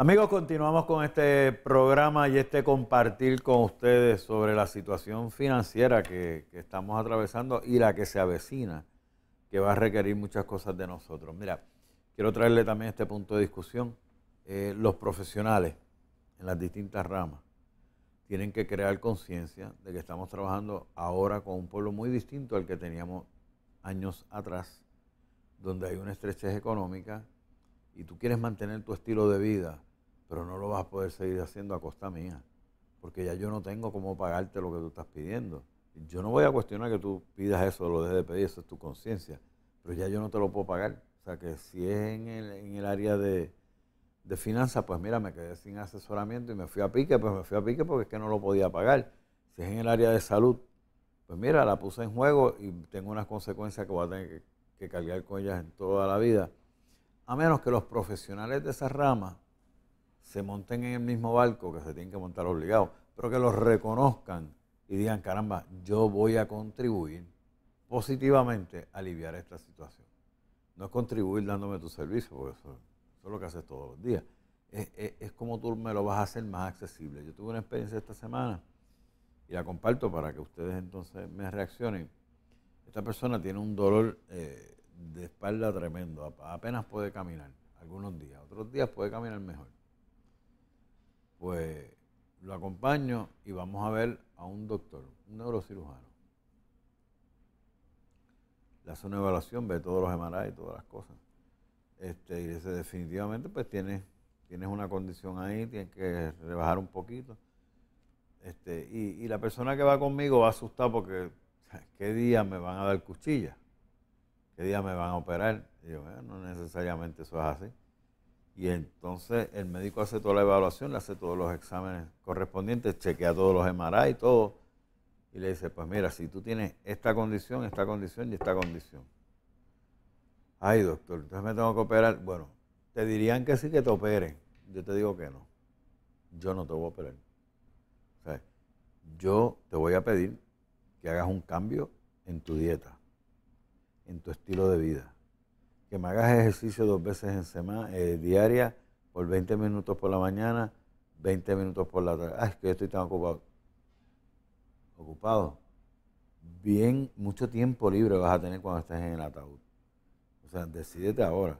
Amigos, continuamos con este programa y este compartir con ustedes sobre la situación financiera que, estamos atravesando y la que se avecina, que va a requerir muchas cosas de nosotros. Mira, quiero traerle también este punto de discusión. Eh, los profesionales en las distintas ramas tienen que crear conciencia de que estamos trabajando ahora con un pueblo muy distinto al que teníamos años atrás, donde hay una estrechez económica y tú quieres mantener tu estilo de vida pero no lo vas a poder seguir haciendo a costa mía, porque ya yo no tengo cómo pagarte lo que tú estás pidiendo. Yo no voy a cuestionar que tú pidas eso, lo dejes de pedir, eso es tu conciencia, pero ya yo no te lo puedo pagar. O sea que si es en el, área de, finanzas, pues mira, me quedé sin asesoramiento y me fui a pique, pues me fui a pique porque es que no lo podía pagar. Si es en el área de salud, pues mira, la puse en juego y tengo unas consecuencias que voy a tener que, que con ellas en toda la vida. A menos que los profesionales de esa rama se monten en el mismo barco que se tienen que montar obligados, pero que los reconozcan y digan, caramba, yo voy a contribuir positivamente a aliviar esta situación. No es contribuir dándome tu servicio, porque eso, es lo que haces todos los días. Es, como tú me lo vas a hacer más accesible. Yo tuve una experiencia esta semana y la comparto para que ustedes entonces me reaccionen. Esta persona tiene un dolor eh, de espalda tremendo, apenas puede caminar algunos días, otros días puede caminar mejor pues lo acompaño y vamos a ver a un doctor, un neurocirujano. Le hace una evaluación, ve todos los MRI y todas las cosas. Este, y dice, definitivamente, pues tienes, una condición ahí, tienes que rebajar un poquito. Este, y, y, la persona que va conmigo va asustada porque, ¿qué día me van a dar cuchilla? ¿Qué día me van a operar? yo, no necesariamente eso es así. Y entonces el médico hace toda la evaluación, le hace todos los exámenes correspondientes, chequea todos los MRI y todo. Y le dice, pues mira, si tú tienes esta condición, esta condición y esta condición. Ay, doctor, entonces me tengo que operar. Bueno, te dirían que sí que te operen. Yo te digo que no. Yo no te voy a operar. O yo te voy a pedir que hagas un cambio en tu dieta, en tu estilo de vida que me hagas ejercicio dos veces en semana, eh, diaria, por 20 minutos por la mañana, 20 minutos por la tarde. Ah, es que yo estoy tan ocupado. Ocupado. Bien, mucho tiempo libre vas a tener cuando estés en el ataúd. O sea, decidete ahora.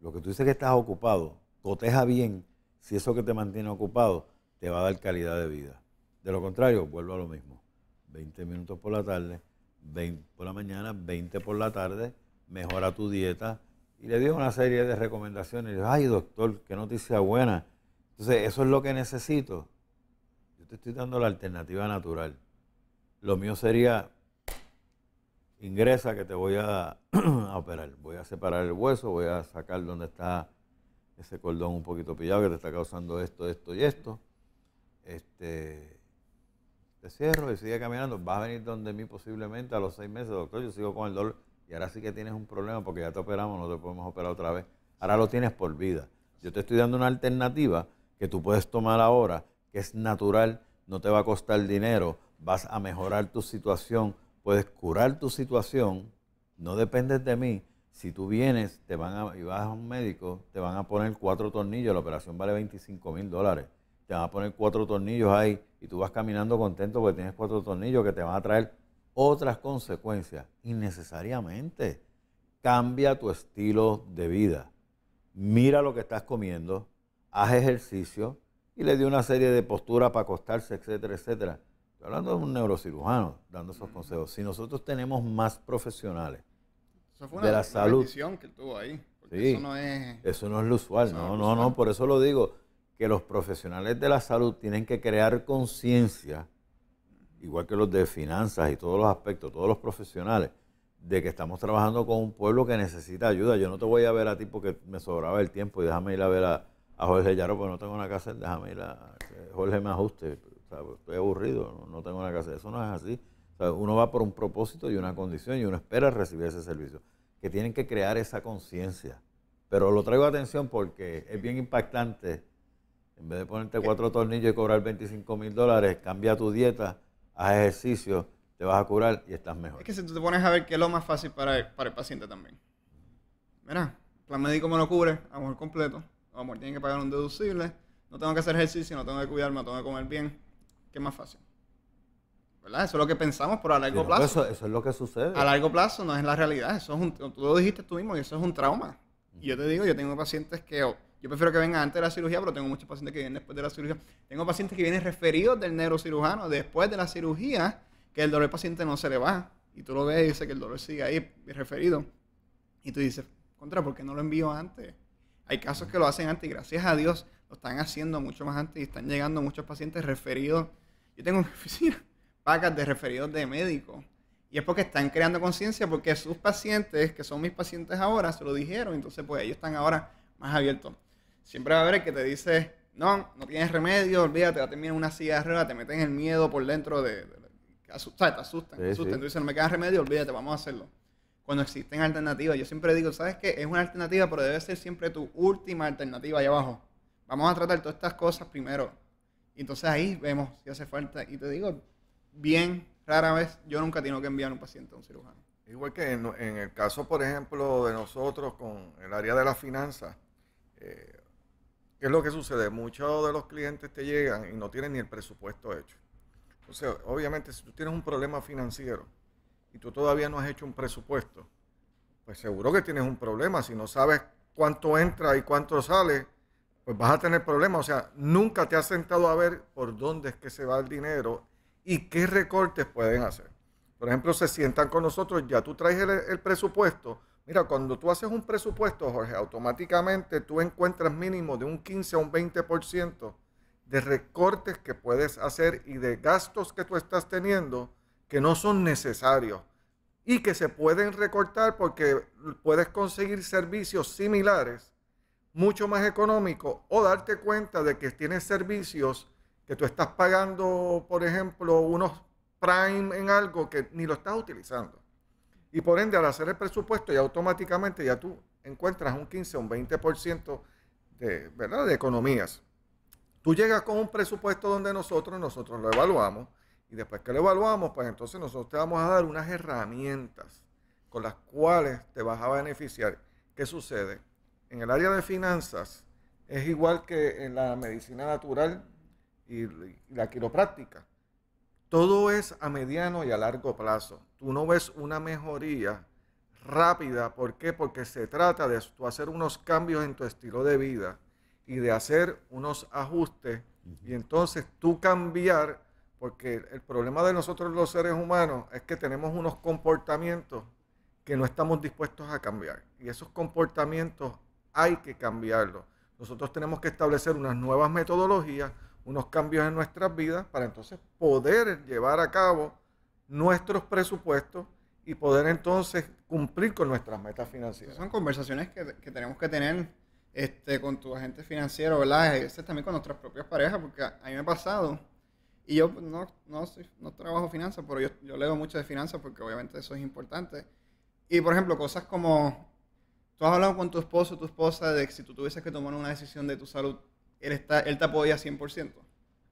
Lo que tú dices que estás ocupado, coteja bien si eso que te mantiene ocupado te va a dar calidad de vida. De lo contrario, vuelvo a lo mismo. 20 minutos por la tarde, 20 por la mañana, 20 por la tarde, mejora tu dieta. Y le dio una serie de recomendaciones. Y ay doctor, qué noticia buena. Entonces, eso es lo que necesito. Yo te estoy dando la alternativa natural. Lo mío sería, ingresa que te voy a, operar. Voy a separar el hueso, voy a sacar donde está ese cordón un poquito pillado que te está causando esto, esto y esto. Este, te cierro y sigue caminando. Vas a venir donde mí posiblemente a los seis meses, doctor. Yo sigo con el dolor. Y ahora sí que tienes un problema porque ya te operamos, no te podemos operar otra vez. Ahora lo tienes por vida. Yo te estoy dando una alternativa que tú puedes tomar ahora, que es natural, no te va a costar dinero, vas a mejorar tu situación, puedes curar tu situación, no dependes de mí. Si tú vienes te van a, y vas a un médico, te van a poner cuatro tornillos, la operación vale 25 mil dólares, te van a poner cuatro tornillos ahí y tú vas caminando contento porque tienes cuatro tornillos que te van a traer otras consecuencias innecesariamente. Cambia tu estilo de vida. Mira lo que estás comiendo, haz ejercicio y le dio una serie de posturas para acostarse, etcétera, etcétera. Estoy hablando de un neurocirujano dando esos consejos. Si nosotros tenemos más profesionales de la salud. que tuvo ahí. eso no es. Eso no es lo usual. no, no, no. Por eso lo digo. Que los profesionales de la salud tienen que crear conciencia igual que los de finanzas y todos los aspectos, todos los profesionales, de que estamos trabajando con un pueblo que necesita ayuda. Yo no te voy a ver a ti porque me sobraba el tiempo y déjame ir a ver a, Jorge Yaro porque no tengo una casa, déjame ir a Jorge me ajuste, pues, estoy aburrido, no, tengo una casa. Eso no es así. uno va por un propósito y una condición y uno espera recibir ese servicio. Que tienen que crear esa conciencia. Pero lo traigo a atención porque es bien impactante. En vez de ponerte cuatro tornillos y cobrar 25 mil dólares, cambia tu dieta haz ejercicio, te vas a curar y estás mejor. Es que si tú te pones a ver qué es lo más fácil para el, para el paciente también. Mira, el plan médico me lo cubre, a lo mejor completo. A lo mejor tienen que pagar un deducible. No tengo que hacer ejercicio, no tengo que cuidarme, no tengo que comer bien. ¿Qué más fácil? ¿Verdad? Eso es lo que pensamos, pero a largo plazo. Eso, es lo que sucede. A largo plazo no es la realidad. Eso es un, tú lo dijiste tú mismo y eso es un trauma. Y yo te digo, yo tengo pacientes que yo prefiero que vengan antes de la cirugía, pero tengo muchos pacientes que vienen después de la cirugía. Tengo pacientes que vienen referidos del neurocirujano después de la cirugía, que el dolor del paciente no se le va Y tú lo ves y dices que el dolor sigue ahí, referido. Y tú dices, contra, ¿por qué no lo envío antes? Hay casos que lo hacen antes y gracias a Dios lo están haciendo mucho más antes y están llegando muchos pacientes referidos. Yo tengo en mi oficina vacas de referidos de médicos. Y es porque están creando conciencia porque sus pacientes, que son mis pacientes ahora, se lo dijeron. Entonces, pues ellos están ahora más abiertos. Siempre va a haber que te dice, no, no tienes remedio, olvídate, a terminar una silla te meten el miedo por dentro de... te asustan, te asustan. Tú dices, no me queda remedio, olvídate, vamos a hacerlo. Cuando existen alternativas, yo siempre digo, ¿sabes qué? Es una alternativa, pero debe ser siempre tu última alternativa allá abajo. Vamos a tratar todas estas cosas primero. Y entonces ahí vemos si hace falta. Y te digo, bien, rara vez, yo nunca tengo que enviar a un paciente a un cirujano. Igual que en, el caso, por ejemplo, de nosotros con el área de las finanzas, eh, ¿Qué es lo que sucede? Muchos de los clientes te llegan y no tienen ni el presupuesto hecho. Entonces, obviamente, si tú tienes un problema financiero y tú todavía no has hecho un presupuesto, pues seguro que tienes un problema. Si no sabes cuánto entra y cuánto sale, pues vas a tener problemas. O sea, nunca te has sentado a ver por dónde es que se va el dinero y qué recortes pueden hacer. Por ejemplo, se sientan con nosotros, ya tú traes el, el presupuesto, Mira, cuando tú haces un presupuesto, Jorge, automáticamente tú encuentras mínimo de un 15 a un 20% de recortes que puedes hacer y de gastos que tú estás teniendo que no son necesarios y que se pueden recortar porque puedes conseguir servicios similares mucho más económicos o darte cuenta de que tienes servicios que tú estás pagando, por ejemplo, unos prime en algo que ni lo estás utilizando. Y por ende, al hacer el presupuesto, ya automáticamente ya tú encuentras un 15 o un 20% de, ¿verdad? de economías. Tú llegas con un presupuesto donde nosotros, nosotros lo evaluamos, y después que lo evaluamos, pues entonces nosotros te vamos a dar unas herramientas con las cuales te vas a beneficiar. ¿Qué sucede? En el área de finanzas es igual que en la medicina natural y la quiropráctica. Todo es a mediano y a largo plazo. Tú no ves una mejoría rápida. ¿Por qué? Porque se trata de hacer unos cambios en tu estilo de vida y de hacer unos ajustes y entonces tú cambiar, porque el problema de nosotros los seres humanos es que tenemos unos comportamientos que no estamos dispuestos a cambiar y esos comportamientos hay que cambiarlos. Nosotros tenemos que establecer unas nuevas metodologías, unos cambios en nuestras vidas para entonces poder llevar a cabo nuestros presupuestos y poder entonces cumplir con nuestras metas financieras. Son conversaciones que, tenemos que tener este, con tu agente financiero, ¿verdad? veces también con nuestras propias parejas, porque a mí me ha pasado, y yo pues, no, no, no trabajo finanzas, pero yo, yo leo mucho de finanzas porque obviamente eso es importante. Y por ejemplo, cosas como, tú has hablado con tu esposo, tu esposa, de que si tú tuvieses que tomar una decisión de tu salud, él, está, él te apoya 100%.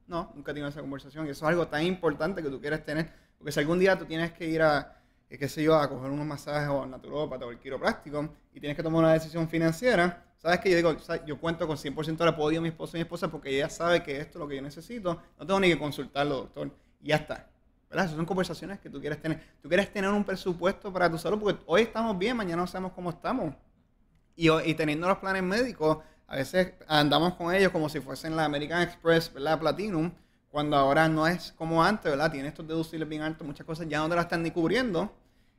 No, nunca tenido esa conversación. Y eso es algo tan importante que tú quieres tener. Porque si algún día tú tienes que ir a, eh, qué sé yo, a coger unos masajes o al naturopata o al quiropráctico y tienes que tomar una decisión financiera, ¿sabes que Yo digo, yo cuento con 100% la apoyo de mi esposo y mi esposa porque ella sabe que esto es lo que yo necesito. No tengo ni que consultarlo, doctor. Y ya está. ¿Verdad? Esas son conversaciones que tú quieres tener. Tú quieres tener un presupuesto para tu salud porque hoy estamos bien, mañana no sabemos cómo estamos. Y, y teniendo los planes médicos, a veces andamos con ellos como si fuesen la American Express, ¿verdad? Platinum, cuando ahora no es como antes, ¿verdad? Tiene estos deducibles bien altos, muchas cosas ya no te las están ni cubriendo.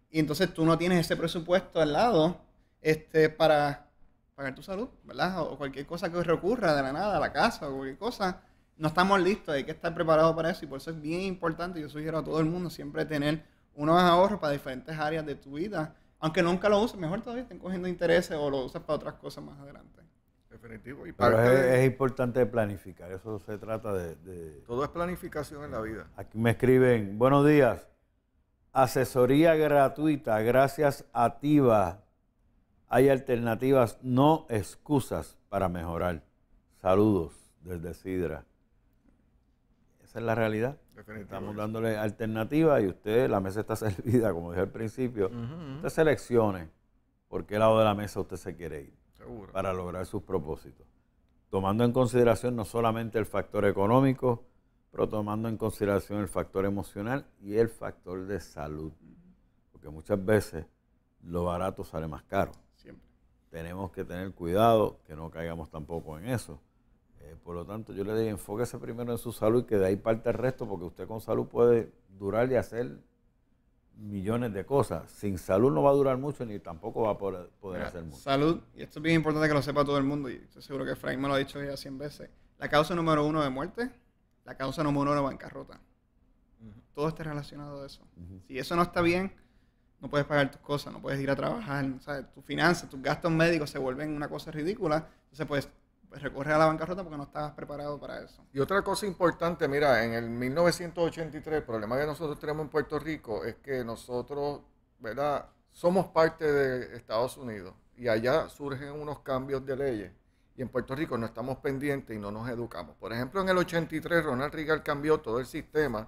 Y entonces tú no tienes ese presupuesto al lado este, para pagar tu salud, ¿verdad? O cualquier cosa que recurra de la nada, la casa o cualquier cosa. No estamos listos, hay que estar preparados para eso y por eso es bien importante. Yo sugiero a todo el mundo siempre tener unos ahorros para diferentes áreas de tu vida. Aunque nunca lo uses, mejor todavía estén cogiendo intereses o lo usas para otras cosas más adelante. Pero es, importante planificar, eso se trata de, Todo es planificación en la vida. Aquí me escriben, buenos días, asesoría gratuita, gracias a TIVA, hay alternativas, no excusas para mejorar. Saludos desde Sidra. Esa es la realidad. Estamos dándole alternativas y usted, la mesa está servida, como dije al principio. Usted seleccione por qué lado de la mesa usted se quiere ir para lograr sus propósitos. Tomando en consideración no solamente el factor económico, pero tomando en consideración el factor emocional y el factor de salud. Porque muchas veces lo barato sale más caro. Siempre. Tenemos que tener cuidado que no caigamos tampoco en eso. Eh, por lo tanto, yo le digo, enfóquese primero en su salud y que de ahí parte el resto, porque usted con salud puede durar y hacer millones de cosas. Sin salud no va a durar mucho ni tampoco va a poder, hacer mucho. Salud, y esto es bien importante que lo sepa todo el mundo, y estoy seguro que Frank me lo ha dicho ya 100 veces. La causa número uno de muerte, la causa número uno de bancarrota. Todo está relacionado a eso. Si eso no está bien, no puedes pagar tus cosas, no puedes ir a trabajar, tus finanzas, tus gastos médicos se vuelven una cosa ridícula. Entonces, puedes recorre a la bancarrota porque no estabas preparado para eso. Y otra cosa importante, mira, en el 1983 el problema que nosotros tenemos en Puerto Rico es que nosotros, ¿verdad? Somos parte de Estados Unidos y allá surgen unos cambios de leyes y en Puerto Rico no estamos pendientes y no nos educamos. Por ejemplo, en el 83 Ronald Reagan cambió todo el sistema.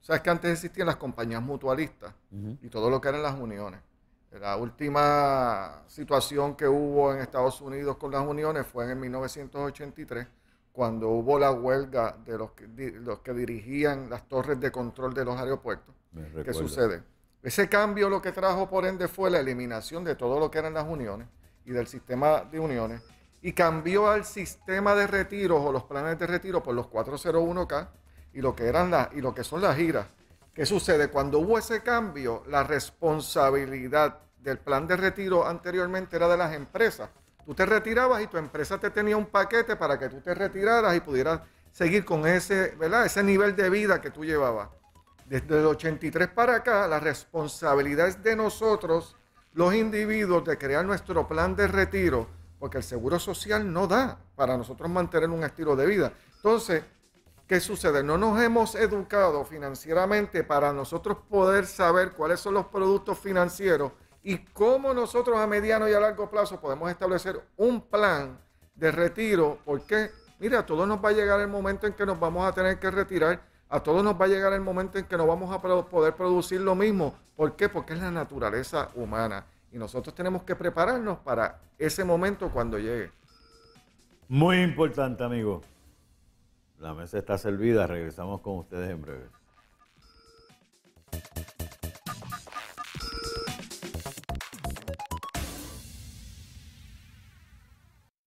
O Sabes que antes existían las compañías mutualistas y todo lo que eran las uniones. La última situación que hubo en Estados Unidos con las uniones fue en 1983, cuando hubo la huelga de los que, dirigían las torres de control de los aeropuertos. ¿Qué sucede? Ese cambio lo que trajo, por ende, fue la eliminación de todo lo que eran las uniones y del sistema de uniones y cambió al sistema de retiros o los planes de retiro por los 401K y lo que, eran las y lo que son las giras ¿Qué sucede? Cuando hubo ese cambio, la responsabilidad del plan de retiro anteriormente era de las empresas. Tú te retirabas y tu empresa te tenía un paquete para que tú te retiraras y pudieras seguir con ese, ¿verdad? ese nivel de vida que tú llevabas. Desde el 83 para acá, la responsabilidad es de nosotros, los individuos, de crear nuestro plan de retiro, porque el seguro social no da para nosotros mantener un estilo de vida. Entonces, ¿Qué sucede? No nos hemos educado financieramente para nosotros poder saber cuáles son los productos financieros y cómo nosotros a mediano y a largo plazo podemos establecer un plan de retiro. Porque, mira, a todos nos va a llegar el momento en que nos vamos a tener que retirar. A todos nos va a llegar el momento en que no vamos a poder producir lo mismo. ¿Por qué? Porque es la naturaleza humana. Y nosotros tenemos que prepararnos para ese momento cuando llegue. Muy importante, amigo. La mesa está servida, regresamos con ustedes en breve.